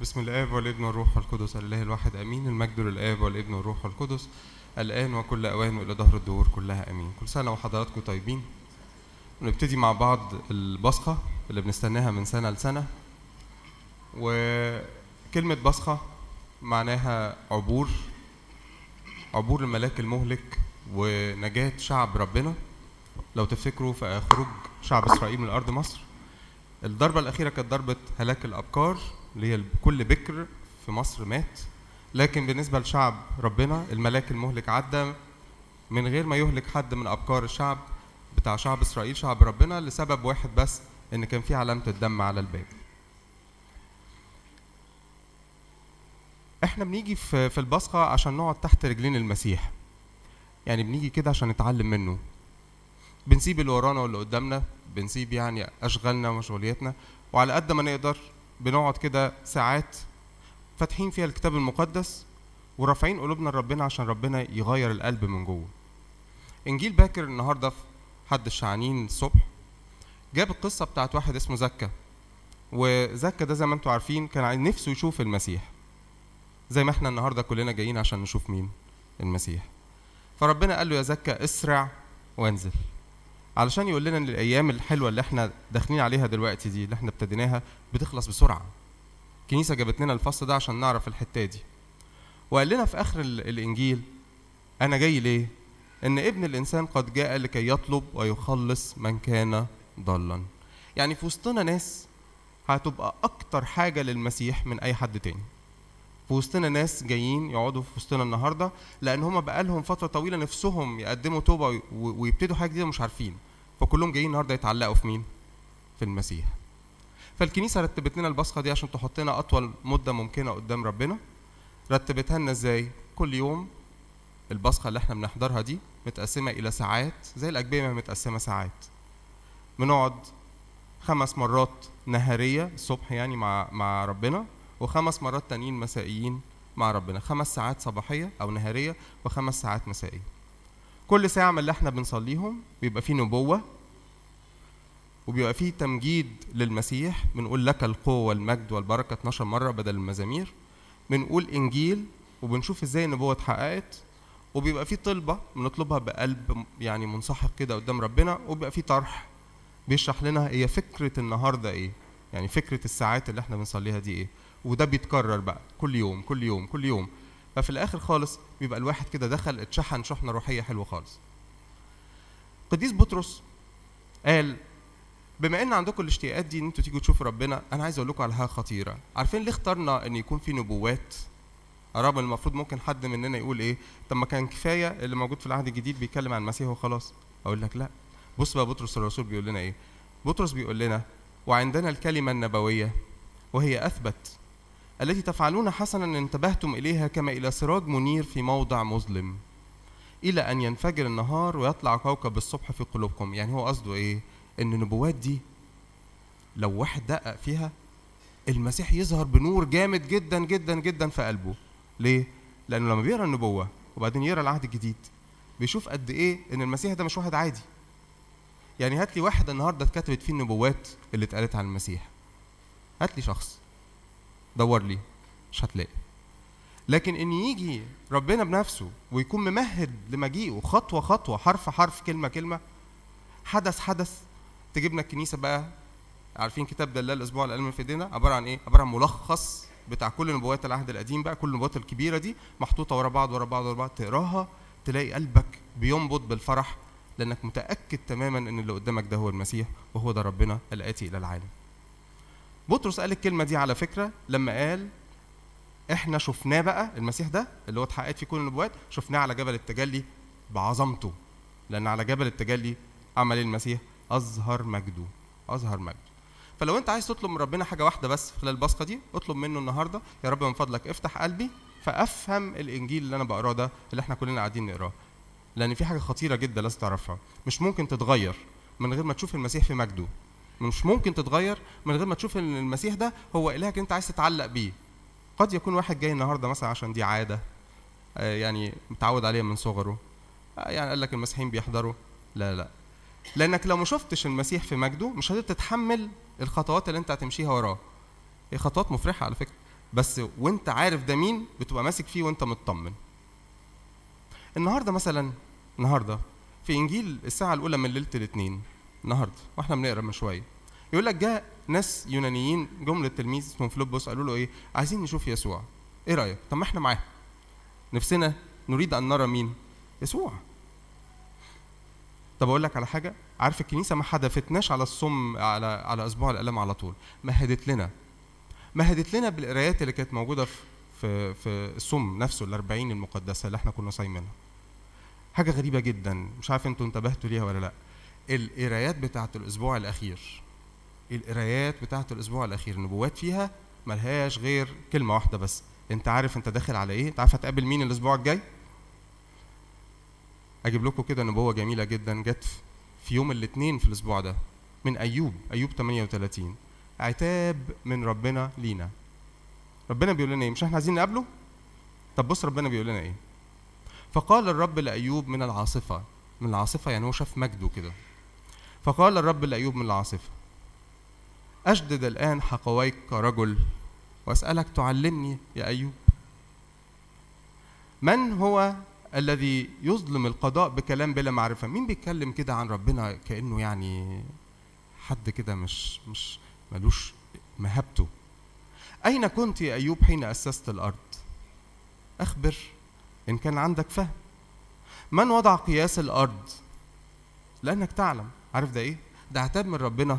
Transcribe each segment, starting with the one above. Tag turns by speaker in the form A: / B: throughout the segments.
A: بسم الآب والابن والروح القدس الإله الواحد آمين المجد للآب والابن والروح القدس الآن وكل أوان وإلى ظهر الدهور كلها آمين كل سنة وحضراتكم طيبين ونبتدي مع بعض البصخة اللي بنستناها من سنة لسنة وكلمة بصخة معناها عبور عبور الملاك المهلك ونجاة شعب ربنا لو تفتكروا في خروج شعب إسرائيل من أرض مصر الضربة الأخيرة كانت ضربة هلاك الأبكار اللي هي كل بكر في مصر مات لكن بالنسبه لشعب ربنا الملاك المهلك عدى من غير ما يهلك حد من ابكار الشعب بتاع شعب اسرائيل شعب ربنا لسبب واحد بس ان كان في علامه الدم على الباب احنا بنيجي في في البصقه عشان نقعد تحت رجلين المسيح يعني بنيجي كده عشان نتعلم منه بنسيب اللي ورانا واللي قدامنا بنسيب يعني اشغالنا ومشغولياتنا وعلى قد ما نقدر بنقعد كده ساعات فاتحين فيها الكتاب المقدس ورافعين قلوبنا لربنا عشان ربنا يغير القلب من جوه انجيل باكر النهارده في حد الشعانين الصبح جاب القصه بتاعت واحد اسمه زكا وزكا ده زي ما انتم عارفين كان نفسه يشوف المسيح زي ما احنا النهارده كلنا جايين عشان نشوف مين المسيح فربنا قال له يا زكا اسرع وانزل علشان يقول لنا ان الايام الحلوه اللي احنا داخلين عليها دلوقتي دي اللي احنا ابتديناها بتخلص بسرعه الكنيسه جابت لنا الفصل ده عشان نعرف الحته دي وقال لنا في اخر الانجيل انا جاي ليه ان ابن الانسان قد جاء لكي يطلب ويخلص من كان ضلا يعني في وسطنا ناس هتبقى اكتر حاجه للمسيح من اي حد تاني في وسطنا ناس جايين يقعدوا في وسطنا النهارده لان هم بقى لهم فتره طويله نفسهم يقدموا توبه ويبتدوا حاجه جديده مش عارفين فكلهم جايين النهارده يتعلقوا في مين؟ في المسيح. فالكنيسه رتبت لنا البصخه دي عشان تحطنا اطول مده ممكنه قدام ربنا. رتبتها لنا ازاي؟ كل يوم البصخه اللي احنا بنحضرها دي متقسمه الى ساعات زي الاجبيه ما متقسمه ساعات. بنقعد خمس مرات نهاريه الصبح يعني مع مع ربنا وخمس مرات تانيين مسائيين مع ربنا خمس ساعات صباحيه او نهاريه وخمس ساعات مسائيه كل ساعه من اللي احنا بنصليهم بيبقى فيه نبوه وبيبقى فيه تمجيد للمسيح بنقول لك القوه والمجد والبركه 12 مره بدل المزامير بنقول انجيل وبنشوف ازاي النبوه اتحققت وبيبقى فيه طلبه بنطلبها بقلب يعني منسحق كده قدام ربنا وبيبقى فيه طرح بيشرح لنا هي فكره النهارده ايه يعني فكره الساعات اللي احنا بنصليها دي ايه وده بيتكرر بقى كل يوم كل يوم كل يوم ففي الاخر خالص بيبقى الواحد كده دخل اتشحن شحنه روحيه حلوه خالص قديس بطرس قال بما ان عندكم الاشتياقات دي ان انتوا تيجوا تشوفوا ربنا انا عايز اقول لكم على حاجه خطيره عارفين ليه اخترنا ان يكون في نبوات رغم المفروض ممكن حد مننا يقول ايه طب ما كان كفايه اللي موجود في العهد الجديد بيتكلم عن المسيح وخلاص اقول لك لا بص بقى بطرس الرسول بيقول لنا ايه بطرس بيقول لنا وعندنا الكلمه النبويه وهي اثبت التي تفعلون حسنا ان انتبهتم اليها كما الى سراج منير في موضع مظلم الى ان ينفجر النهار ويطلع كوكب الصبح في قلوبكم يعني هو قصده ايه ان النبوات دي لو واحد دقق فيها المسيح يظهر بنور جامد جدا جدا جدا في قلبه ليه لانه لما بيقرا النبوه وبعدين يقرا العهد الجديد بيشوف قد ايه ان المسيح ده مش واحد عادي يعني هات لي واحد النهارده اتكتبت فيه النبوات اللي اتقالت عن المسيح هات لي شخص دور لي مش هتلاقي لكن ان يجي ربنا بنفسه ويكون ممهد لمجيئه خطوه خطوه حرف حرف كلمه كلمه حدث حدث تجيبنا الكنيسه بقى عارفين كتاب دلال الاسبوع القلم في ايدينا عباره عن ايه عباره عن ملخص بتاع كل نبوات العهد القديم بقى كل النبوات الكبيره دي محطوطه ورا بعض ورا بعض ورا بعض تقراها تلاقي قلبك بينبض بالفرح لانك متاكد تماما ان اللي قدامك ده هو المسيح وهو ده ربنا الاتي الى العالم بطرس قال الكلمه دي على فكره لما قال احنا شفناه بقى المسيح ده اللي هو اتحققت فيه كل النبوات شفناه على جبل التجلي بعظمته لان على جبل التجلي عمل إيه المسيح اظهر مجده اظهر مجده فلو انت عايز تطلب من ربنا حاجه واحده بس خلال البصقه دي اطلب منه النهارده يا رب من فضلك افتح قلبي فافهم الانجيل اللي انا بقراه ده اللي احنا كلنا قاعدين نقراه لان في حاجه خطيره جدا لازم تعرفها مش ممكن تتغير من غير ما تشوف المسيح في مجده مش ممكن تتغير من غير ما تشوف ان المسيح ده هو الهك انت عايز تتعلق بيه قد يكون واحد جاي النهارده مثلا عشان دي عاده آه، يعني متعود عليها من صغره آه، يعني قال لك المسيحيين بيحضروا لا لا لانك لو ما شفتش المسيح في مجده مش هتقدر تتحمل الخطوات اللي انت هتمشيها وراه هي خطوات مفرحه على فكره بس وانت عارف ده مين بتبقى ماسك فيه وانت مطمن النهارده مثلا النهارده في انجيل الساعه الاولى من ليله الاثنين النهارده واحنا بنقرا من شويه يقول لك جاء ناس يونانيين جم للتلميذ اسمهم فلوبوس قالوا له ايه عايزين نشوف يسوع ايه رايك طب ما احنا معاه نفسنا نريد ان نرى مين يسوع طب اقول لك على حاجه عارف الكنيسه ما حدفتناش على الصم على على اسبوع الالم على طول مهدت لنا مهدت لنا بالقرايات اللي كانت موجوده في في في الصم نفسه ال40 المقدسه اللي احنا كنا صايمينها حاجه غريبه جدا مش عارف انتوا انتبهتوا ليها ولا لا القرايات بتاعت الأسبوع الأخير القرايات بتاعت الأسبوع الأخير النبوات فيها ملهاش غير كلمة واحدة بس أنت عارف أنت داخل على إيه؟ أنت عارف هتقابل مين الأسبوع الجاي؟ أجيب لكم كده نبوة جميلة جدا جت في يوم الاثنين في الأسبوع ده من أيوب أيوب 38 عتاب من ربنا لينا ربنا بيقول لنا إيه؟ مش إحنا عايزين نقابله؟ طب بص ربنا بيقول لنا إيه؟ فقال الرب لأيوب من العاصفة من العاصفة يعني هو شاف مجده كده فقال الرب لأيوب من العاصفة أشدد الآن حقويك كرجل وأسألك تعلمني يا أيوب من هو الذي يظلم القضاء بكلام بلا معرفة مين بيتكلم كده عن ربنا كأنه يعني حد كده مش مش ملوش مهابته أين كنت يا أيوب حين أسست الأرض أخبر إن كان عندك فهم من وضع قياس الأرض لأنك تعلم عارف ده ايه ده عتاب من ربنا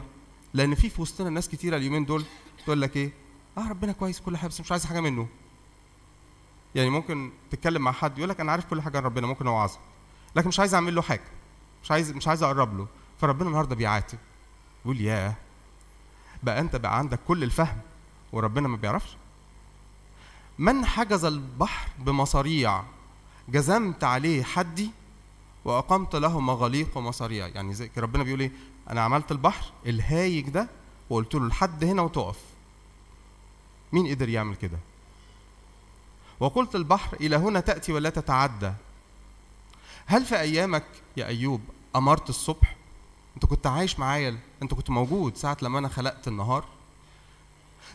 A: لان في في وسطنا ناس كتيره اليومين دول تقول لك ايه اه ربنا كويس كل حاجه بس مش عايز حاجه منه يعني ممكن تتكلم مع حد يقول لك انا عارف كل حاجه عن ربنا ممكن اوعظك لكن مش عايز اعمل له حاجه مش عايز مش عايز اقرب له فربنا النهارده بيعاتب يقول ياه بقى انت بقى عندك كل الفهم وربنا ما بيعرفش من حجز البحر بمصاريع جزمت عليه حدي واقمت له مغاليق ومصاريع يعني زي ربنا بيقول ايه انا عملت البحر الهايج ده وقلت له لحد هنا وتقف مين قدر يعمل كده وقلت البحر الى هنا تاتي ولا تتعدى هل في ايامك يا ايوب امرت الصبح انت كنت عايش معايا انت كنت موجود ساعه لما انا خلقت النهار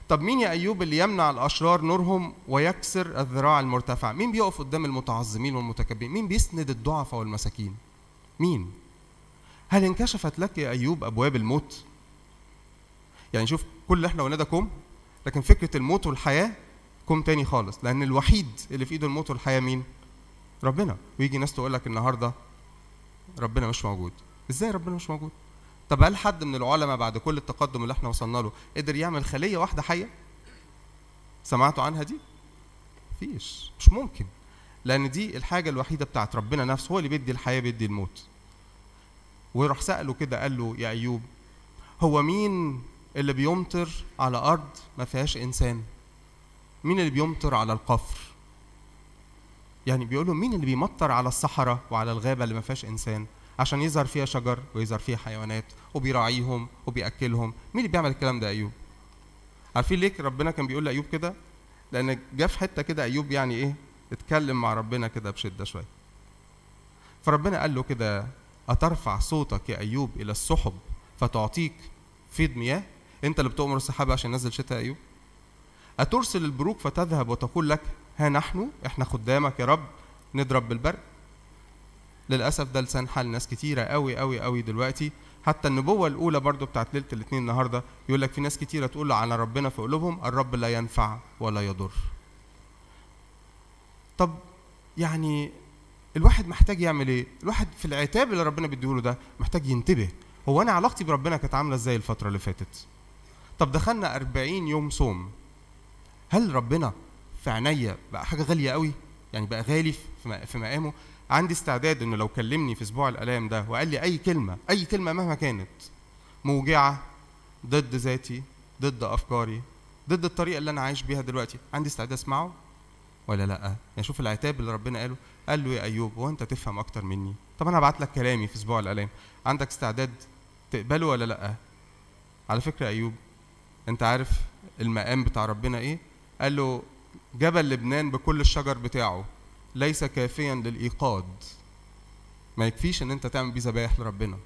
A: طب مين يا أيوب اللي يمنع الأشرار نورهم ويكسر الذراع المرتفع مين بيقف قدام المتعظمين والمتكبرين مين بيسند الضعفاء والمساكين مين هل انكشفت لك يا أيوب أبواب الموت يعني شوف كل اللي احنا قلناه ده كوم لكن فكرة الموت والحياة كوم تاني خالص لأن الوحيد اللي في إيده الموت والحياة مين ربنا ويجي ناس تقول لك النهاردة ربنا مش موجود ازاي ربنا مش موجود طب هل حد من العلماء بعد كل التقدم اللي احنا وصلنا له قدر يعمل خليه واحده حيه سمعتوا عنها دي فيش مش ممكن لان دي الحاجه الوحيده بتاعت ربنا نفسه هو اللي بيدي الحياه بيدي الموت وراح ساله كده قال له يا ايوب هو مين اللي بيمطر على ارض ما فيهاش انسان مين اللي بيمطر على القفر يعني بيقول له مين اللي بيمطر على الصحراء وعلى الغابه اللي ما فيهاش انسان عشان يظهر فيها شجر ويظهر فيها حيوانات وبيراعيهم وبياكلهم مين اللي بيعمل الكلام ده ايوب عارفين ليه ربنا كان بيقول لايوب كده لان جه في حته كده ايوب يعني ايه اتكلم مع ربنا كده بشده شويه فربنا قال له كده اترفع صوتك يا ايوب الى السحب فتعطيك فيض مياه انت اللي بتؤمر السحاب عشان ينزل شتاء ايوب أترسل البروك فتذهب وتقول لك ها نحن احنا خدامك يا رب نضرب بالبرق للاسف ده لسان حال ناس كتيره قوي قوي قوي دلوقتي حتى النبوه الاولى برضو بتاعت ليله الاثنين النهارده يقول لك في ناس كتيره تقول على ربنا في قلوبهم الرب لا ينفع ولا يضر طب يعني الواحد محتاج يعمل ايه الواحد في العتاب اللي ربنا بيديهوله ده محتاج ينتبه هو انا علاقتي بربنا كانت عامله ازاي الفتره اللي فاتت طب دخلنا 40 يوم صوم هل ربنا في عينيا بقى حاجه غاليه قوي يعني بقى غالي في مقامه عندي استعداد انه لو كلمني في اسبوع الالام ده وقال لي اي كلمه اي كلمه مهما كانت موجعه ضد ذاتي ضد افكاري ضد الطريقه اللي انا عايش بيها دلوقتي عندي استعداد اسمعه ولا لا يعني شوف العتاب اللي ربنا قاله قال له يا ايوب هو انت تفهم اكتر مني طب انا هبعت لك كلامي في اسبوع الالام عندك استعداد تقبله ولا لا على فكره ايوب انت عارف المقام بتاع ربنا ايه قال له جبل لبنان بكل الشجر بتاعه ليس كافيا للايقاد ما يكفيش ان انت تعمل بيه ذبايح لربنا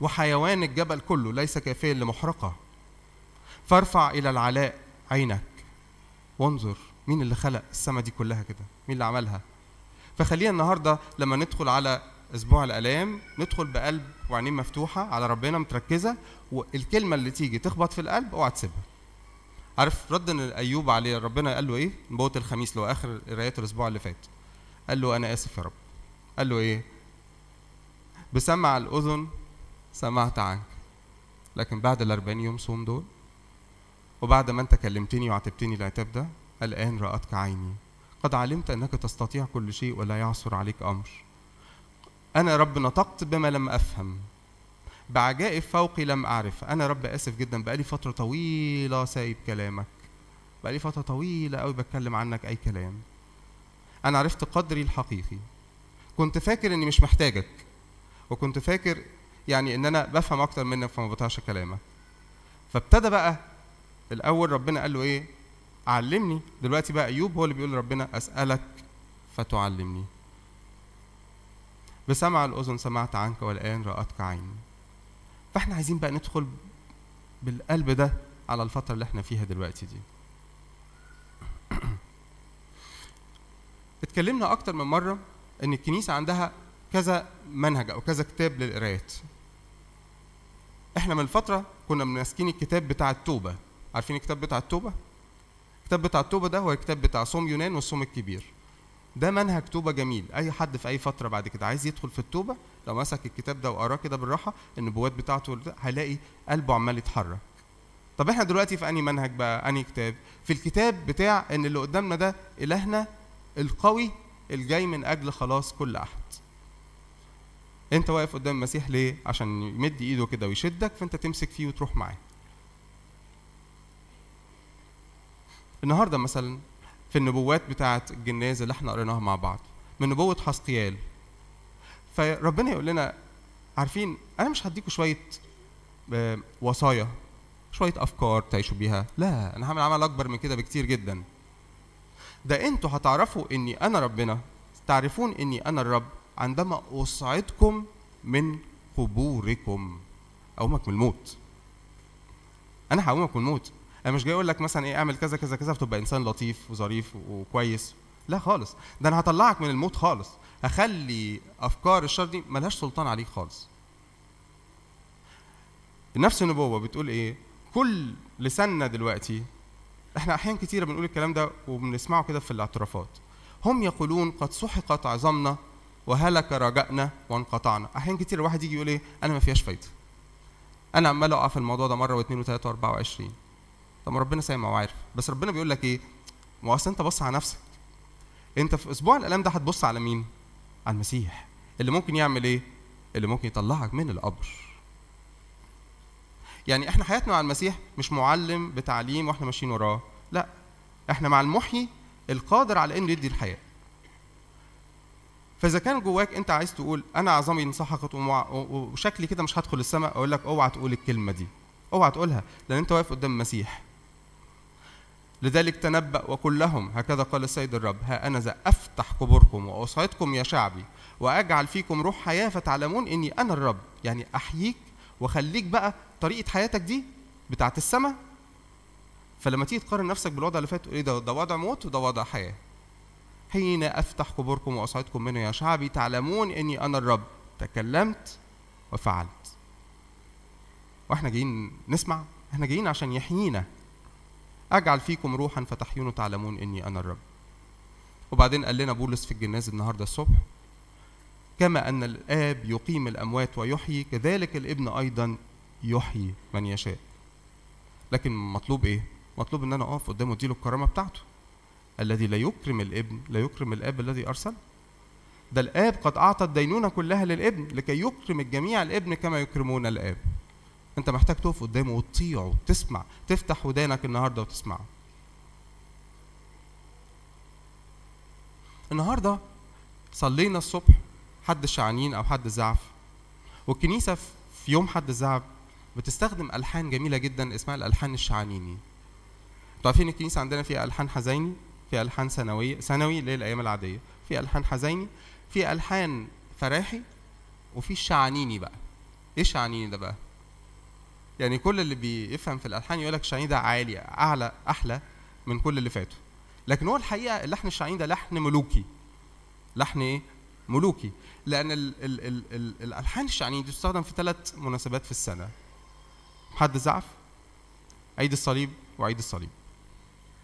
A: وحيوان الجبل كله ليس كافيا لمحرقه فارفع الى العلاء عينك وانظر مين اللي خلق السما دي كلها كده مين اللي عملها فخلينا النهارده لما ندخل على اسبوع الالام ندخل بقلب وعينين مفتوحه على ربنا متركزه والكلمه اللي تيجي تخبط في القلب اوعى تسيبها عارف رد ايوب عليه ربنا قال له ايه نبوه الخميس لو اخر قرايات الاسبوع اللي فات قال له انا اسف يا رب قال له ايه بسمع الاذن سمعت عنك لكن بعد الأربعين يوم صوم دول وبعد ما انت كلمتني وعاتبتني العتاب ده الان راتك عيني قد علمت انك تستطيع كل شيء ولا يعثر عليك امر انا يا رب نطقت بما لم افهم بعجائب فوقي لم أعرف أنا رب آسف جدا بقالي فترة طويلة سايب كلامك بقالي فترة طويلة أوي بتكلم عنك أي كلام أنا عرفت قدري الحقيقي كنت فاكر إني مش محتاجك وكنت فاكر يعني إن أنا بفهم أكتر منك فما بطلعش كلامك فابتدى بقى الأول ربنا قال له إيه علمني دلوقتي بقى أيوب هو اللي بيقول ربنا أسألك فتعلمني بسمع الأذن سمعت عنك والآن رأتك عيني فاحنا عايزين بقى ندخل بالقلب ده على الفترة اللي احنا فيها دلوقتي دي اتكلمنا اكتر من مرة ان الكنيسة عندها كذا منهج او كذا كتاب للقرايات احنا من فترة كنا ماسكين الكتاب بتاع التوبة عارفين الكتاب بتاع التوبة الكتاب بتاع التوبة ده هو الكتاب بتاع صوم يونان والصوم الكبير ده منهج توبة جميل أي حد في أي فترة بعد كده عايز يدخل في التوبة لو مسك الكتاب ده وقراه كده بالراحه النبوات بتاعته هلاقي قلبه عمال يتحرك طب احنا دلوقتي في انهي منهج بقى انهي كتاب في الكتاب بتاع ان اللي قدامنا ده الهنا القوي الجاي من اجل خلاص كل احد انت واقف قدام المسيح ليه عشان يمد ايده كده ويشدك فانت تمسك فيه وتروح معاه النهارده مثلا في النبوات بتاعه الجناز اللي احنا قريناها مع بعض من نبوه حسقيال فربنا يقول لنا عارفين انا مش هديكم شويه وصايا شويه افكار تعيشوا بيها لا انا هعمل عمل اكبر من كده بكتير جدا ده انتوا هتعرفوا اني انا ربنا تعرفون اني انا الرب عندما اصعدكم من قبوركم اقومك من الموت انا هقومك من الموت انا مش جاي اقول لك مثلا ايه اعمل كذا كذا كذا فتبقى انسان لطيف وظريف وكويس لا خالص ده انا هطلعك من الموت خالص اخلي افكار الشر دي ملهاش سلطان عليك خالص نفس النبوه بتقول ايه كل لساننا دلوقتي احنا احيان كتيره بنقول الكلام ده وبنسمعه كده في الاعترافات هم يقولون قد سحقت عظامنا وهلك رجائنا وانقطعنا احيان كتير الواحد يجي يقول ايه انا ما فيهاش فايده انا عمال اقع في الموضوع ده مره واثنين وثلاثه واربعه وعشرين طب ربنا سامع وعارف بس ربنا بيقول لك ايه ما اصل انت بص على نفسك انت في اسبوع الالام ده هتبص على مين على المسيح اللي ممكن يعمل ايه اللي ممكن يطلعك من القبر يعني احنا حياتنا مع المسيح مش معلم بتعليم واحنا ماشيين وراه لا احنا مع المحيي القادر على انه يدي الحياه فاذا كان جواك انت عايز تقول انا عظامي انسحقت وشكلي كده مش هدخل السماء اقول لك اوعى تقول الكلمه دي اوعى تقولها لان انت واقف قدام المسيح لذلك تنبأ وقل لهم هكذا قال السيد الرب ها أنا ذا أفتح قبوركم وأصعدكم يا شعبي وأجعل فيكم روح حياة فتعلمون إني أنا الرب يعني أحييك وخليك بقى طريقة حياتك دي بتاعت السماء فلما تيجي تقارن نفسك بالوضع اللي فات تقول إيه ده ده وضع موت وده وضع حياة حين أفتح قبوركم وأصعدكم منه يا شعبي تعلمون إني أنا الرب تكلمت وفعلت واحنا جايين نسمع احنا جايين عشان يحيينا أجعل فيكم روحا فتحيون تعلمون إني أنا الرب وبعدين قال لنا بولس في الجناز النهاردة الصبح كما أن الآب يقيم الأموات ويحيي كذلك الابن أيضا يحيي من يشاء لكن مطلوب إيه؟ مطلوب إن أنا أقف قدامه أديله الكرامة بتاعته الذي لا يكرم الابن لا يكرم الآب الذي أرسله ده الآب قد أعطى الدينونة كلها للابن لكي يكرم الجميع الابن كما يكرمون الآب انت محتاج تقف قدامه وتطيعه وتسمع تفتح ودانك النهارده وتسمعه النهارده صلينا الصبح حد شعانين او حد زعف والكنيسه في يوم حد زعف بتستخدم الحان جميله جدا اسمها الالحان الشعانيني انتوا عارفين الكنيسه عندنا فيها الحان حزيني في الحان سنويه سنوي اللي هي الايام العاديه في الحان حزيني في الحان فراحي وفي الشعانيني بقى ايه الشعانيني ده بقى يعني كل اللي بيفهم في الالحان يقول لك الشعير ده عالي اعلى احلى من كل اللي فاتوا لكن هو الحقيقه اللحن الشاهين ده لحن ملوكي لحن ايه ملوكي لان الـ الـ الـ الـ الالحان الشاهين دي تستخدم في ثلاث مناسبات في السنه حد زعف عيد الصليب وعيد الصليب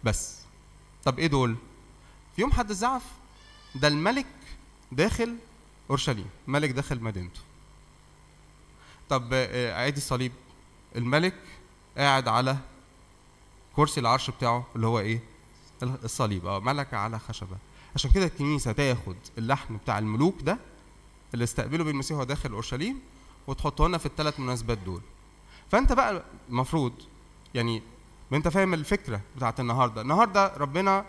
A: بس طب ايه دول في يوم حد الزعف ده الملك داخل اورشليم ملك داخل مدينته طب آه، عيد الصليب الملك قاعد على كرسي العرش بتاعه اللي هو ايه الصليب اه ملك على خشبه عشان كده الكنيسه تاخد اللحن بتاع الملوك ده اللي استقبله بالمسيح وهو داخل اورشليم وتحطه لنا في الثلاث مناسبات دول فانت بقى المفروض يعني ما انت فاهم الفكره بتاعت النهارده النهارده ربنا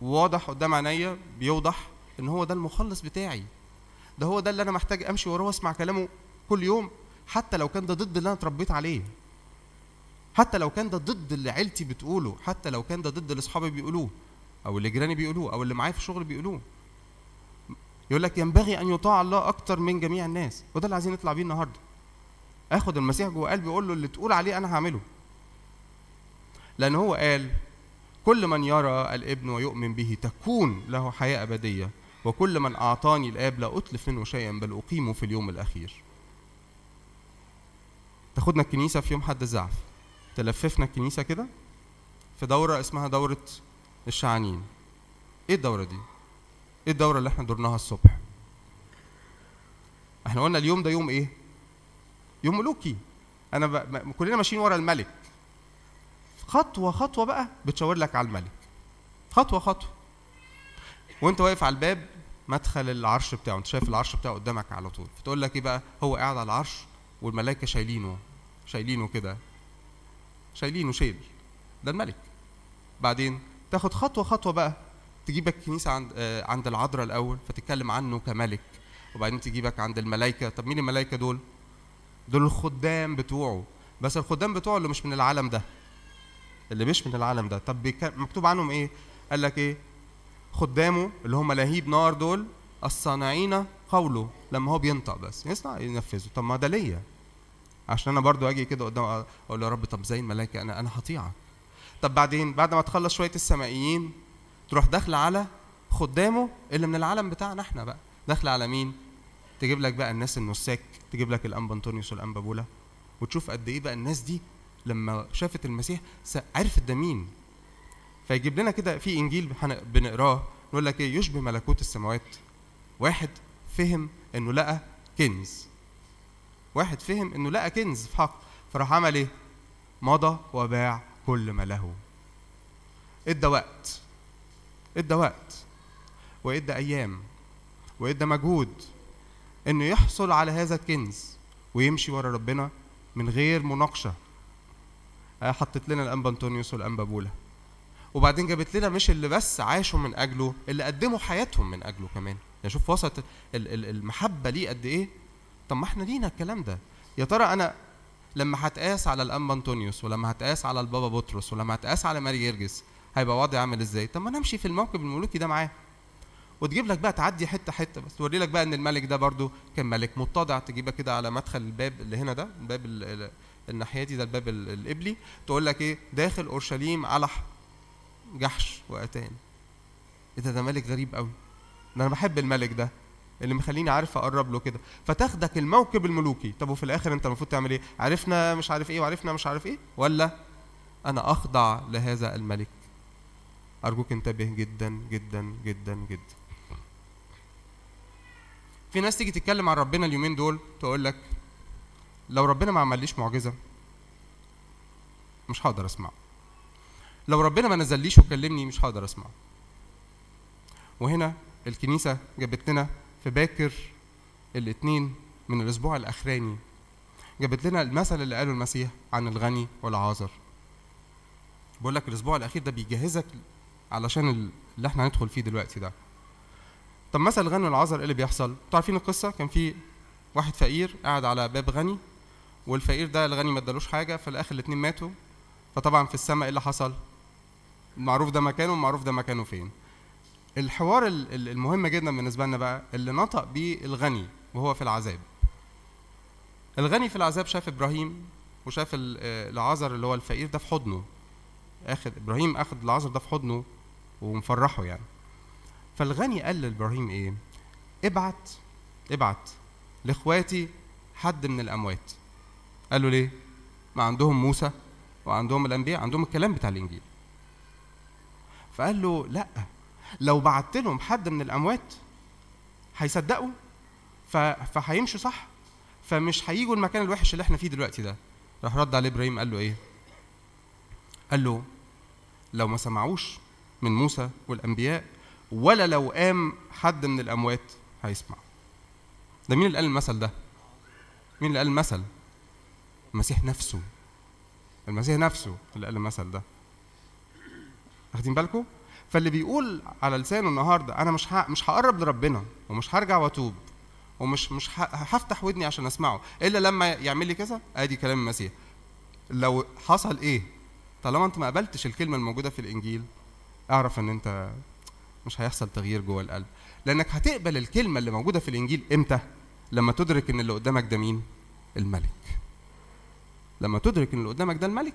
A: واضح قدام عينيا بيوضح ان هو ده المخلص بتاعي ده هو ده اللي انا محتاج امشي وراه واسمع كلامه كل يوم حتى لو كان ده ضد اللي انا اتربيت عليه حتى لو كان ده ضد اللي عيلتي بتقوله حتى لو كان ده ضد اللي اصحابي بيقولوه او اللي جيراني بيقولوه او اللي معايا في الشغل بيقولوه يقول لك ينبغي ان يطاع الله اكتر من جميع الناس وده اللي عايزين نطلع بيه النهارده اخد المسيح جوه قلبي اقول له اللي تقول عليه انا هعمله لان هو قال كل من يرى الابن ويؤمن به تكون له حياه ابديه وكل من اعطاني الاب لا اتلف منه شيئا بل اقيمه في اليوم الاخير تاخدنا الكنيسه في يوم حد الزعف تلففنا الكنيسه كده في دوره اسمها دوره الشعانين ايه الدوره دي ايه الدوره اللي احنا درناها الصبح احنا قلنا اليوم ده يوم ايه يوم ملوكي انا ب... كلنا ماشيين ورا الملك خطوه خطوه بقى بتشاور لك على الملك خطوه خطوه وانت واقف على الباب مدخل العرش بتاعه انت شايف العرش بتاعه قدامك على طول فتقول لك ايه بقى هو قاعد على العرش والملائكة شايلينه شايلينه كده شايلينه شيل ده الملك بعدين تاخد خطوة خطوة بقى تجيبك كنيسة عند آه، عند العذراء الأول فتتكلم عنه كملك وبعدين تجيبك عند الملائكة طب مين الملائكة دول؟ دول الخدام بتوعه بس الخدام بتوعه اللي مش من العالم ده اللي مش من العالم ده طب مكتوب عنهم ايه؟ قال لك ايه؟ خدامه اللي هم لهيب نار دول الصانعين قوله لما هو بينطق بس يسمع ينفذه طب ما ده ليا عشان انا برضو اجي كده قدام اقول يا رب طب زي الملائكه انا انا هطيعك طب بعدين بعد ما تخلص شويه السمائيين تروح داخله على خدامه اللي من العالم بتاعنا احنا بقى داخله على مين تجيب لك بقى الناس النساك تجيب لك الانبا انطونيوس والانبا بولا وتشوف قد ايه بقى الناس دي لما شافت المسيح عرفت ده مين فيجيب لنا كده في انجيل بنقراه نقول لك ايه يشبه ملكوت السماوات واحد فهم انه لقى كنز واحد فهم انه لقى كنز في حق فراح عمل ايه؟ مضى وباع كل ما له. ادى وقت ادى وقت وادى ايام وادى مجهود انه يحصل على هذا الكنز ويمشي ورا ربنا من غير مناقشه. آه، حطت لنا الانبا انطونيوس والانبا بولا. وبعدين جابت لنا مش اللي بس عاشوا من اجله اللي قدموا حياتهم من اجله كمان يعني شوف وسط المحبه ليه قد ايه طب ما احنا لينا الكلام ده يا ترى انا لما هتقاس على الانبا انطونيوس ولما هتقاس على البابا بطرس ولما هتقاس على ماري جرجس هيبقى وضعي عامل ازاي طب ما انا امشي في الموكب الملوكي ده معاه وتجيب لك بقى تعدي حته حته بس توري لك بقى ان الملك ده برضو كان ملك متضع تجيبها كده على مدخل الباب اللي هنا ده الباب الناحيه دي ده الباب القبلي تقول لك ايه داخل اورشليم على جحش واتان ايه ده ده ملك غريب قوي ده انا بحب الملك ده اللي مخليني عارف اقرب له كده فتاخدك الموكب الملوكي طب وفي الاخر انت المفروض تعمل ايه عرفنا مش عارف ايه وعرفنا مش عارف ايه ولا انا اخضع لهذا الملك ارجوك انتبه جدا جدا جدا جدا في ناس تيجي تتكلم عن ربنا اليومين دول تقول لك لو ربنا ما عمليش معجزه مش هقدر اسمع لو ربنا ما نزليش وكلمني مش هقدر اسمع وهنا الكنيسه جابت لنا فباكر الاثنين من الاسبوع الاخراني جابت لنا المثل اللي قاله المسيح عن الغني والعازر بقول لك الاسبوع الاخير ده بيجهزك علشان اللي احنا هندخل فيه دلوقتي ده طب مثل الغني والعازر ايه اللي بيحصل عارفين القصه كان في واحد فقير قاعد على باب غني والفقير ده الغني ما ادالوش حاجه في الاخر الاثنين ماتوا فطبعا في السماء ايه اللي حصل معروف ده مكانه ومعروف ده مكانه فين الحوار المهم جدا بالنسبه لنا بقى اللي نطق بيه الغني وهو في العذاب الغني في العذاب شاف ابراهيم وشاف آه، العذر اللي هو الفقير ده في حضنه اخد ابراهيم اخد العذر ده في حضنه ومفرحه يعني فالغني قال لابراهيم ايه ابعت ابعت لاخواتي حد من الاموات قالوا ليه ما عندهم موسى وعندهم الانبياء عندهم الكلام بتاع الانجيل فقال له لا لو بعت لهم حد من الاموات هيصدقوا فهيمشوا صح فمش هيجوا المكان الوحش اللي احنا فيه دلوقتي ده راح رد على ابراهيم قال له ايه قال له لو ما سمعوش من موسى والانبياء ولا لو قام حد من الاموات هيسمع ده مين اللي قال المثل ده مين اللي قال المثل المسيح نفسه المسيح نفسه اللي قال المثل ده واخدين بالكم فاللي بيقول على لسانه النهارده انا مش مش هقرب لربنا ومش هرجع واتوب ومش مش هفتح ودني عشان اسمعه الا لما يعمل لي كذا ادي كلام المسيح لو حصل ايه طالما انت ما قبلتش الكلمه الموجوده في الانجيل اعرف ان انت مش هيحصل تغيير جوه القلب لانك هتقبل الكلمه اللي موجوده في الانجيل امتى لما تدرك ان اللي قدامك ده مين الملك لما تدرك ان اللي قدامك ده الملك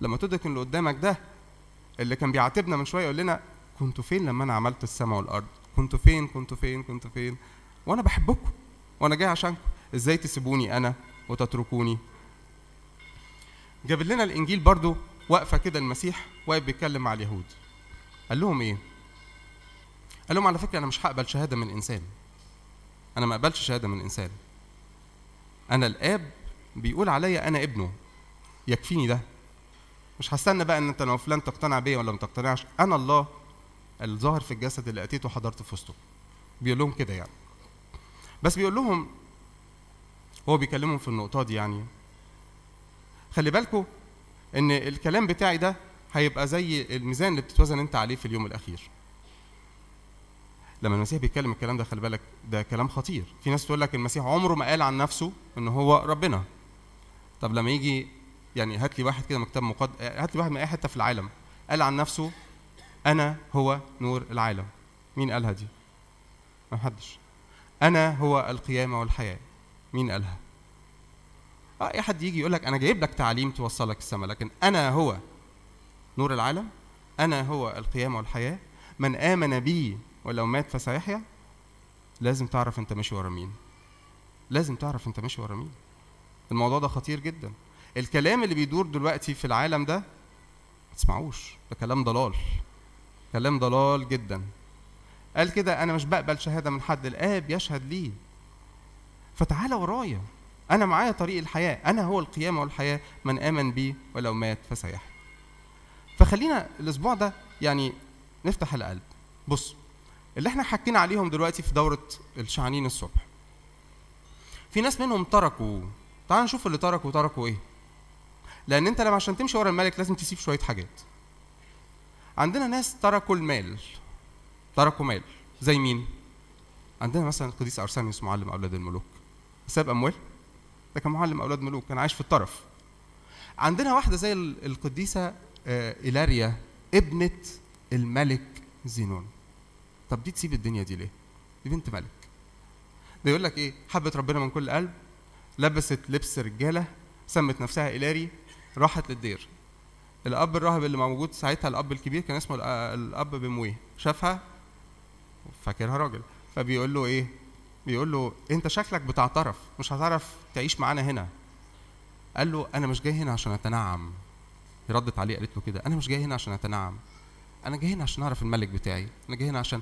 A: لما تدرك ان اللي قدامك ده اللي كان بيعاتبنا من شويه يقول لنا كنتوا فين لما انا عملت السماء والارض كنتوا فين كنتوا فين كنتوا فين وانا بحبكم وانا جاي عشانكم ازاي تسيبوني انا وتتركوني جاب لنا الانجيل برضو واقفه كده المسيح واقف بيتكلم مع اليهود قال لهم ايه قال لهم على فكره انا مش هقبل شهاده من انسان انا ما اقبلش شهاده من انسان انا الاب بيقول عليا انا ابنه يكفيني ده مش هستنى بقى ان انت لو فلان تقتنع بيا ولا ما تقتنعش انا الله الظاهر في الجسد اللي اتيته حضرت في وسطه بيقول لهم كده يعني بس بيقول لهم هو بيكلمهم في النقطه دي يعني خلي بالكم ان الكلام بتاعي ده هيبقى زي الميزان اللي بتتوزن انت عليه في اليوم الاخير لما المسيح بيتكلم الكلام ده خلي بالك ده كلام خطير في ناس تقول لك المسيح عمره ما قال عن نفسه ان هو ربنا طب لما يجي يعني هات لي واحد كده مكتب مقدس هات لي واحد من اي حته في العالم قال عن نفسه انا هو نور العالم مين قالها دي ما حدش انا هو القيامه والحياه مين قالها اه اي حد يجي يقول لك انا جايب لك تعليم توصلك السماء لكن انا هو نور العالم انا هو القيامه والحياه من امن بي ولو مات فسيحيا لازم تعرف انت ماشي ورا مين لازم تعرف انت ماشي ورا مين الموضوع ده خطير جدا الكلام اللي بيدور دلوقتي في العالم ده ما تسمعوش ده كلام ضلال كلام ضلال جدا قال كده انا مش بقبل شهاده من حد الاب يشهد لي فتعالى ورايا انا معايا طريق الحياه انا هو القيامه والحياه من امن بي ولو مات فسيحيا فخلينا الاسبوع ده يعني نفتح القلب بص اللي احنا حكينا عليهم دلوقتي في دوره الشعنين الصبح في ناس منهم تركوا تعال نشوف اللي تركوا تركوا ايه لان انت لما عشان تمشي ورا الملك لازم تسيب شويه حاجات عندنا ناس تركوا المال تركوا مال زي مين عندنا مثلا القديس ارسانيوس معلم اولاد الملوك ساب اموال ده كان معلم اولاد ملوك كان عايش في الطرف عندنا واحده زي القديسه آه، إيلاريا ابنة الملك زينون طب دي تسيب الدنيا دي ليه؟ دي بنت ملك ده يقول لك ايه حبت ربنا من كل قلب لبست لبس رجاله سمت نفسها إلاري راحت للدير الاب الراهب اللي موجود ساعتها الاب الكبير كان اسمه الاب بمويه شافها فاكرها راجل فبيقول له ايه بيقول له انت شكلك بتعترف مش هتعرف تعيش معانا هنا قال له انا مش جاي هنا عشان اتنعم ردت عليه قالت له كده انا مش جاي هنا عشان اتنعم انا جاي هنا عشان اعرف الملك بتاعي انا جاي هنا عشان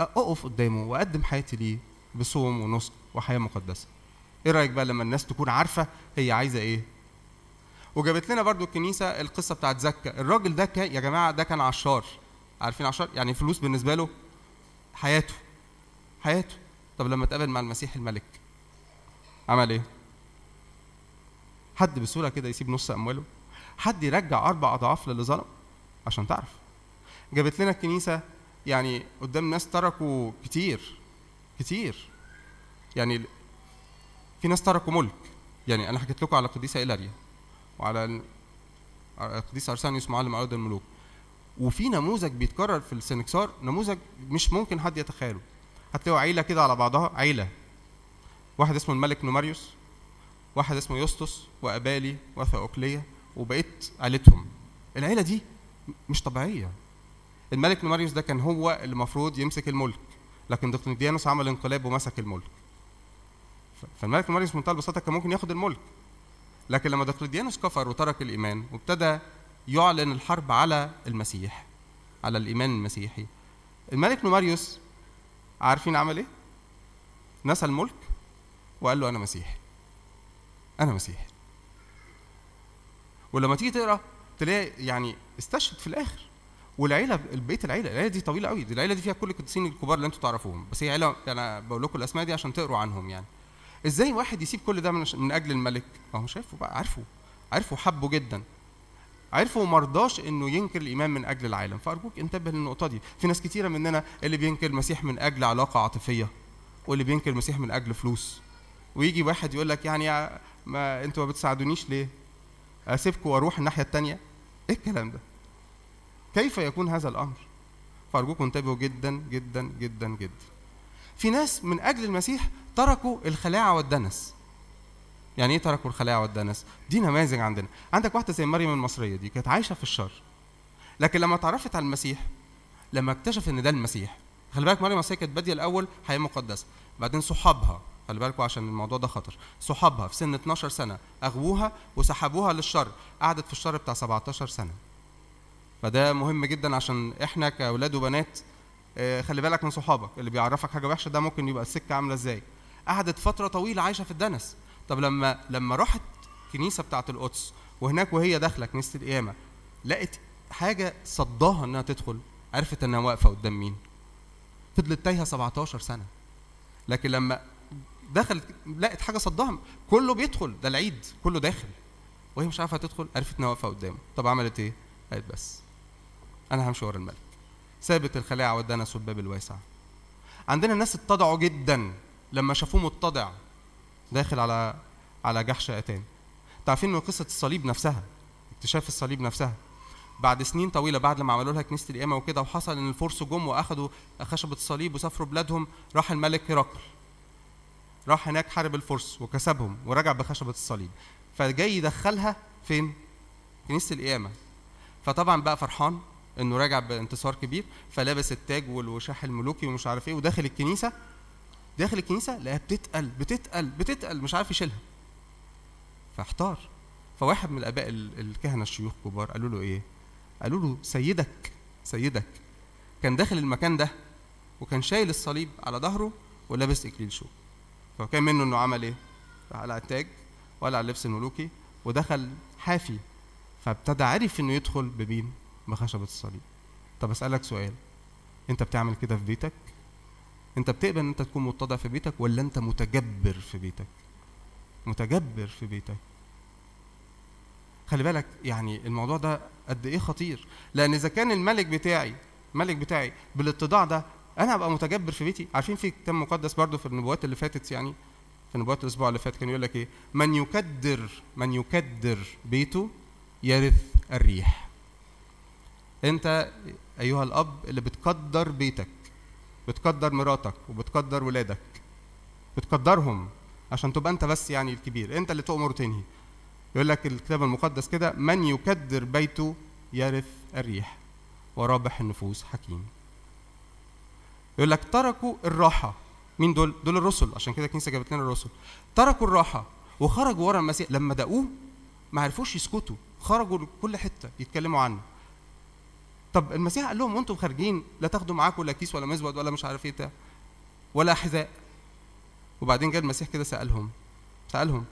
A: اقف قدامه واقدم حياتي ليه بصوم ونص وحياه مقدسه ايه رايك بقى لما الناس تكون عارفه هي عايزه ايه وجابت لنا برضو الكنيسه القصه بتاعت زكا الراجل ده كان يا جماعه ده كان عشار عارفين عشار يعني فلوس بالنسبه له حياته حياته طب لما اتقابل مع المسيح الملك عمل ايه حد بسهوله كده يسيب نص امواله حد يرجع اربع اضعاف للي ظلم عشان تعرف جابت لنا الكنيسه يعني قدام ناس تركوا كتير كتير يعني في ناس تركوا ملك يعني انا حكيت لكم على القديسه إيلاريا وعلى القديس ارسانيوس معلم ارض الملوك وفي نموذج بيتكرر في السنكسار نموذج مش ممكن حد يتخيله هتلاقوا عيله كده على بعضها عيله واحد اسمه الملك نوماريوس واحد اسمه يوستوس وابالي وثاوكليه وبقيت عيلتهم العيله دي مش طبيعيه الملك نوماريوس ده كان هو اللي المفروض يمسك الملك لكن دقلنديانوس عمل انقلاب ومسك الملك فالملك نوماريوس بمنتهى البساطه كان ممكن ياخد الملك لكن لما دقلديانوس كفر وترك الإيمان وابتدى يعلن الحرب على المسيح على الإيمان المسيحي الملك نوماريوس عارفين عمل إيه؟ نسى الملك وقال له أنا مسيحي أنا مسيحي ولما تيجي تقرا تلاقي يعني استشهد في الآخر والعيله بقيه العيله العيله دي طويله قوي دي العيله دي فيها كل القديسين الكبار اللي انتم تعرفوهم بس هي عيله انا بقول لكم الاسماء دي عشان تقروا عنهم يعني ازاي واحد يسيب كل ده من, من اجل الملك ما هو شايفه بقى عارفه عارفه وحبه جدا وما ومرضاش انه ينكر الايمان من اجل العالم فارجوك انتبه للنقطه دي في ناس كتيره مننا اللي بينكر المسيح من اجل علاقه عاطفيه واللي بينكر المسيح من اجل فلوس ويجي واحد يقول لك يعني ما انتوا ما بتساعدونيش ليه اسيبكم واروح الناحيه الثانيه ايه الكلام ده كيف يكون هذا الامر فارجوكم انتبهوا جدا جدا جدا جدا في ناس من اجل المسيح تركوا الخلاعه والدنس يعني ايه تركوا الخلاعه والدنس دي نماذج عندنا عندك واحده زي مريم المصريه دي كانت عايشه في الشر لكن لما اتعرفت على المسيح لما اكتشف ان ده المسيح خلي بالك مريم المصريه كانت باديه الاول حياه مقدسه بعدين صحابها خلي بالكوا عشان الموضوع ده خطر صحابها في سن 12 سنه اغووها وسحبوها للشر قعدت في الشر بتاع 17 سنه فده مهم جدا عشان احنا كاولاد وبنات آه، خلي بالك من صحابك اللي بيعرفك حاجه وحشه ده ممكن يبقى السكه عامله ازاي قعدت فتره طويله عايشه في الدنس طب لما لما راحت الكنيسه بتاعه القدس وهناك وهي داخله كنيسه القيامه لقت حاجه صداها انها تدخل عرفت انها واقفه قدام مين فضلت تايهه 17 سنه لكن لما دخلت لقت حاجه صداها كله بيدخل ده العيد كله داخل وهي مش عارفه تدخل عرفت انها واقفه قدامه طب عملت ايه قالت بس انا همشي ورا الملك ثابت الخلاعة ودانا سباب الواسع عندنا ناس اتضعوا جدا لما شافوه متضع داخل على على جحش اتان عارفين من قصه الصليب نفسها اكتشاف الصليب نفسها بعد سنين طويله بعد لما عملوا لها كنيسه القيامه وكده وحصل ان الفرس جم واخدوا خشبه الصليب وسافروا بلادهم راح الملك هرقل راح هناك حارب الفرس وكسبهم ورجع بخشبه الصليب فجاي يدخلها فين كنيسه القيامه فطبعا بقى فرحان انه راجع بانتصار كبير فلبس التاج والوشاح الملوكي ومش عارف ايه وداخل الكنيسه داخل الكنيسه لقاها بتتقل بتتقل بتتقل مش عارف يشيلها فاحتار فواحد من الاباء الكهنه الشيوخ كبار قالوا له ايه قالوا له سيدك سيدك كان داخل المكان ده وكان شايل الصليب على ظهره ولابس اكليل شوك فكان منه انه عمل ايه على التاج ولا على اللبس الملوكي ودخل حافي فابتدى عرف انه يدخل بمين بخشبة الصليب طب أسألك سؤال أنت بتعمل كده في بيتك أنت بتقبل أن أنت تكون متضع في بيتك ولا أنت متجبر في بيتك متجبر في بيتك خلي بالك يعني الموضوع ده قد ايه خطير لان اذا كان الملك بتاعي الملك بتاعي بالاتضاع ده انا هبقى متجبر في بيتي عارفين في كتاب مقدس برضو في النبوات اللي فاتت يعني في نبوات الاسبوع اللي فات كان يقول لك ايه من يكدر من يكدر بيته يرث الريح انت ايها الاب اللي بتقدر بيتك بتقدر مراتك وبتقدر ولادك بتقدرهم عشان تبقى انت بس يعني الكبير انت اللي تؤمر وتنهي يقول لك الكتاب المقدس كده من يكدر بيته يرث الريح ورابح النفوس حكيم يقول لك تركوا الراحه مين دول دول الرسل عشان كده الكنيسه جابت لنا الرسل تركوا الراحه وخرجوا ورا المسيح لما دقوه ما عرفوش يسكتوا خرجوا لكل حته يتكلموا عنه طب المسيح قال لهم وانتم خارجين لا تاخدوا معاكم لا كيس ولا مزود ولا مش عارف ايه ولا حذاء وبعدين جه المسيح كده سالهم سالهم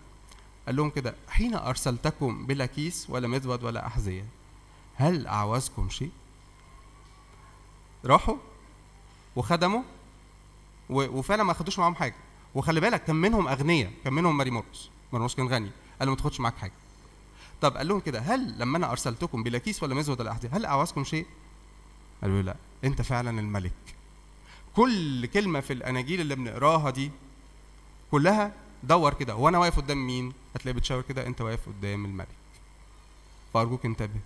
A: قال لهم كده حين ارسلتكم بلا كيس ولا مزود ولا احذيه هل اعوزكم شيء راحوا وخدموا وفعلا ما خدوش معاهم حاجه وخلي بالك كان منهم اغنياء كان منهم ماري مرقس مرقس كان غني قال له ما تاخدش معاك حاجه طب قال لهم كده هل لما انا ارسلتكم بلاكيس ولا مزود ولا هل اعوزكم شيء قالوا لا انت فعلا الملك كل كلمه في الاناجيل اللي بنقراها دي كلها دور كده وانا واقف قدام مين هتلاقي بتشاور كده انت واقف قدام الملك فارجوك انتبه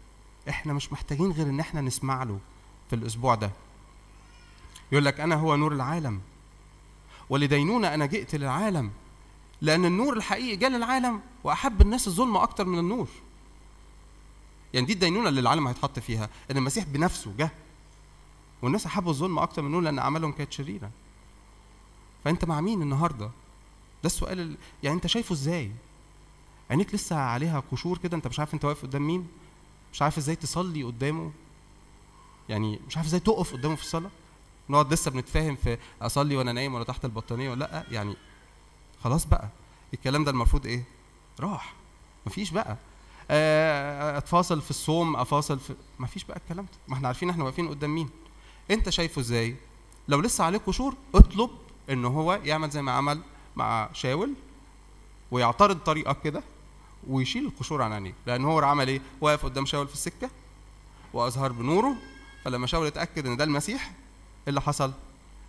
A: احنا مش محتاجين غير ان احنا نسمع له في الاسبوع ده يقول لك انا هو نور العالم ولدينونة انا جئت للعالم لأن النور الحقيقي جاء للعالم وأحب الناس الظلم أكتر من النور. يعني دي الدينونة اللي العالم هيتحط فيها إن المسيح بنفسه جه والناس أحبوا الظلم أكتر من النور لأن أعمالهم كانت شريرة. فأنت مع مين النهاردة؟ ده السؤال يعني أنت شايفه إزاي؟ عينيك لسه عليها قشور كده أنت مش عارف أنت واقف قدام مين؟ مش عارف إزاي تصلي قدامه؟ يعني مش عارف إزاي تقف قدامه في الصلاة؟ نقعد لسه بنتفاهم في اصلي وانا نايم ولا تحت البطانيه ولا لا يعني خلاص بقى الكلام ده المفروض ايه راح مفيش بقى آه، آه، اتفاصل في الصوم افاصل في مفيش بقى الكلام ده ما احنا عارفين احنا واقفين قدام مين انت شايفه ازاي لو لسه عليك قشور اطلب ان هو يعمل زي ما عمل مع شاول ويعترض طريقك كده ويشيل القشور عن عينيه لان هو عمل ايه واقف قدام شاول في السكه واظهر بنوره فلما شاول اتاكد ان ده المسيح إيه اللي حصل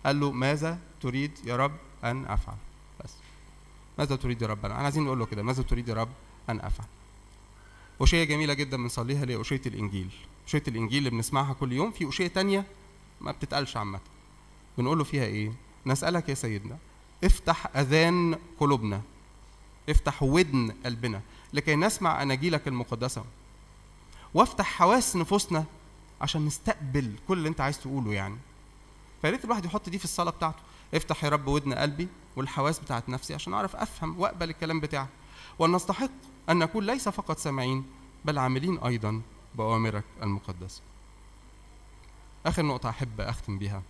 A: قال له ماذا تريد يا رب ان افعل ماذا تريد يا رب أنا عايزين نقول له كده ماذا تريد يا رب أن أفعل أشية جميلة جدا بنصليها اللي هي أشية الإنجيل أشية الإنجيل اللي بنسمعها كل يوم في أشية تانية ما بتتقالش عامة بنقول له فيها إيه نسألك يا سيدنا افتح أذان قلوبنا افتح ودن قلبنا لكي نسمع أناجيلك المقدسة وافتح حواس نفوسنا عشان نستقبل كل اللي أنت عايز تقوله يعني فيا الواحد يحط دي في الصلاة بتاعته افتح يا رب ودن قلبي والحواس بتاعت نفسي عشان أعرف أفهم وأقبل الكلام بتاعك وأن نستحق أن نكون ليس فقط سامعين بل عاملين أيضا بأوامرك المقدسة آخر نقطة أحب أختم بها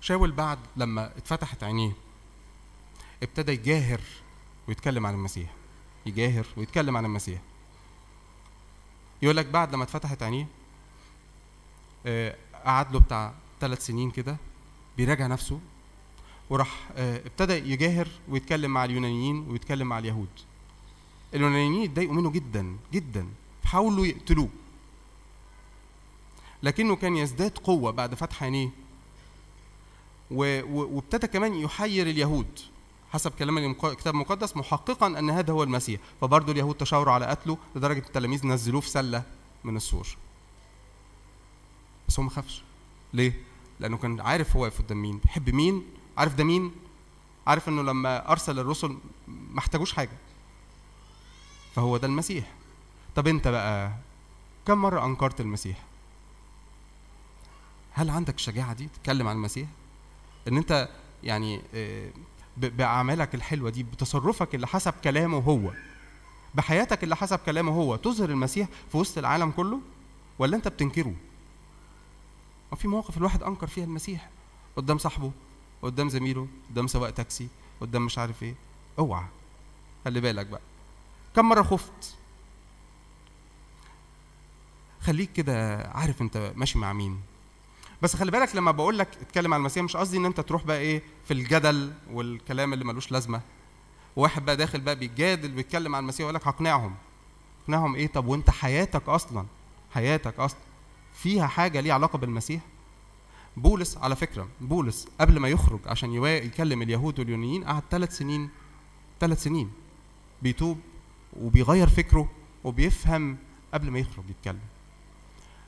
A: شاول بعد لما اتفتحت عينيه ابتدى يجاهر ويتكلم عن المسيح يجاهر ويتكلم عن المسيح يقول لك بعد لما اتفتحت عينيه آه، قعد له بتاع ثلاث سنين كده بيراجع نفسه وراح آه، ابتدى يجاهر ويتكلم مع اليونانيين ويتكلم مع اليهود اليونانيين اتضايقوا منه جدا جدا حاولوا يقتلوه لكنه كان يزداد قوة بعد فتح عينيه وابتدى كمان يحير اليهود حسب كلام الكتاب المقدس محققا ان هذا هو المسيح فبرضه اليهود تشاوروا على قتله لدرجه التلاميذ نزلوه في سله من السور بس هو ما خافش ليه لانه كان عارف هو واقف قدام مين بيحب مين عارف ده مين عارف انه لما ارسل الرسل ما احتاجوش حاجه فهو ده المسيح طب انت بقى كم مره انكرت المسيح هل عندك الشجاعه دي تتكلم عن المسيح ان انت يعني آه، باعمالك الحلوه دي بتصرفك اللي حسب كلامه هو بحياتك اللي حسب كلامه هو تظهر المسيح في وسط العالم كله ولا انت بتنكره وفي مواقف الواحد انكر فيها المسيح قدام صاحبه قدام زميله قدام سواق تاكسي قدام مش عارف ايه اوعى خلي بالك بقى كم مره خفت خليك كده عارف انت ماشي مع مين بس خلي بالك لما بقول لك اتكلم عن المسيح مش قصدي ان انت تروح بقى ايه في الجدل والكلام اللي ملوش لازمه واحد بقى داخل بقى بيجادل بيتكلم عن المسيح ويقول لك هقنعهم اقنعهم ايه طب وانت حياتك اصلا حياتك اصلا فيها حاجه ليها علاقه بالمسيح بولس على فكره بولس قبل ما يخرج عشان يكلم اليهود واليونانيين قعد ثلاث سنين ثلاث سنين بيتوب وبيغير فكره وبيفهم قبل ما يخرج يتكلم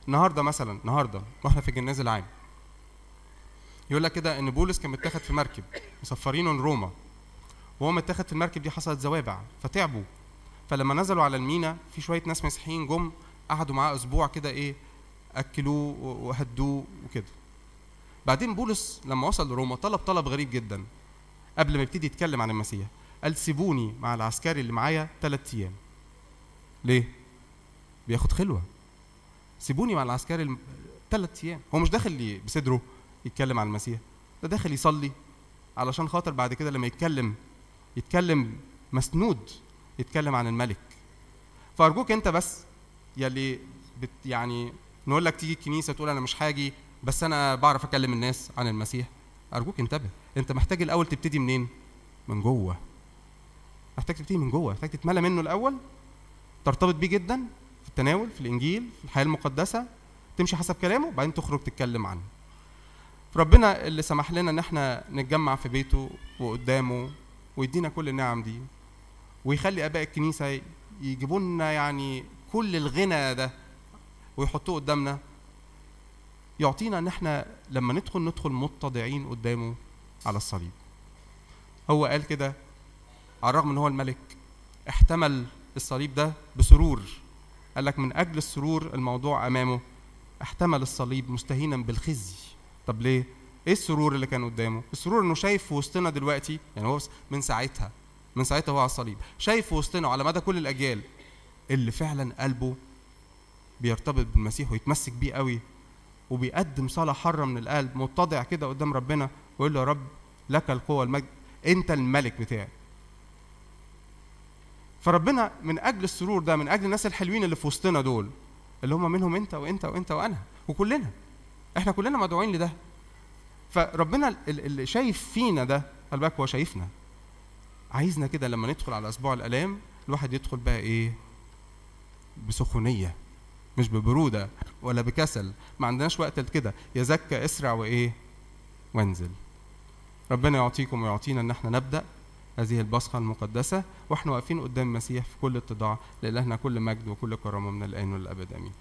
A: النهارده مثلا النهارده واحنا في الجناز العام يقول لك كده ان بولس كان متاخد في مركب مسفرينه لروما وهو متاخد في المركب دي حصلت زوابع فتعبوا فلما نزلوا على المينا في شويه ناس مسيحيين جم قعدوا معاه اسبوع كده ايه اكلوه وهدوه وكده بعدين بولس لما وصل لروما طلب طلب غريب جدا قبل ما يبتدي يتكلم عن المسيح قال سيبوني مع العسكري اللي معايا ثلاث ايام ليه بياخد خلوه سيبوني مع العسكري ثلاث ايام هو مش داخل بصدره يتكلم عن المسيح ده داخل يصلي علشان خاطر بعد كده لما يتكلم يتكلم مسنود يتكلم عن الملك فارجوك انت بس يلي بت يعني نقول لك تيجي الكنيسه تقول انا مش هاجي بس انا بعرف اكلم الناس عن المسيح ارجوك انتبه انت محتاج الاول تبتدي منين من جوه محتاج تبتدي من جوه محتاج تتملى منه الاول ترتبط بيه جدا في التناول في الانجيل في الحياه المقدسه تمشي حسب كلامه وبعدين تخرج تتكلم عنه ربنا اللي سمح لنا ان احنا نتجمع في بيته وقدامه ويدينا كل النعم دي ويخلي اباء الكنيسه يجيبوا لنا يعني كل الغنى ده ويحطوه قدامنا يعطينا ان احنا لما ندخل ندخل متضعين قدامه على الصليب هو قال كده على الرغم ان هو الملك احتمل الصليب ده بسرور قال لك من اجل السرور الموضوع امامه احتمل الصليب مستهينا بالخزي طب ليه ايه السرور اللي كان قدامه السرور انه شايف في وسطنا دلوقتي يعني هو من ساعتها من ساعتها هو على الصليب شايف في وسطنا على مدى كل الاجيال اللي فعلا قلبه بيرتبط بالمسيح ويتمسك بيه قوي وبيقدم صلاة حرة من القلب متضع كده قدام ربنا ويقول له يا رب لك القوة المجد أنت الملك بتاعي فربنا من أجل السرور ده من أجل الناس الحلوين اللي في وسطنا دول اللي هم منهم أنت وأنت وأنت وأنا وكلنا إحنا كلنا مدعوين لده فربنا اللي شايف فينا ده خلي بالك هو شايفنا عايزنا كده لما ندخل على أسبوع الآلام الواحد يدخل بقى إيه بسخونية مش ببرودة ولا بكسل ما عندناش وقت لكده يا زكى اسرع وإيه وانزل ربنا يعطيكم ويعطينا إن احنا نبدأ هذه البصخة المقدسة واحنا واقفين قدام المسيح في كل اتضاع لإلهنا كل مجد وكل كرامة من الآن والأبد آمين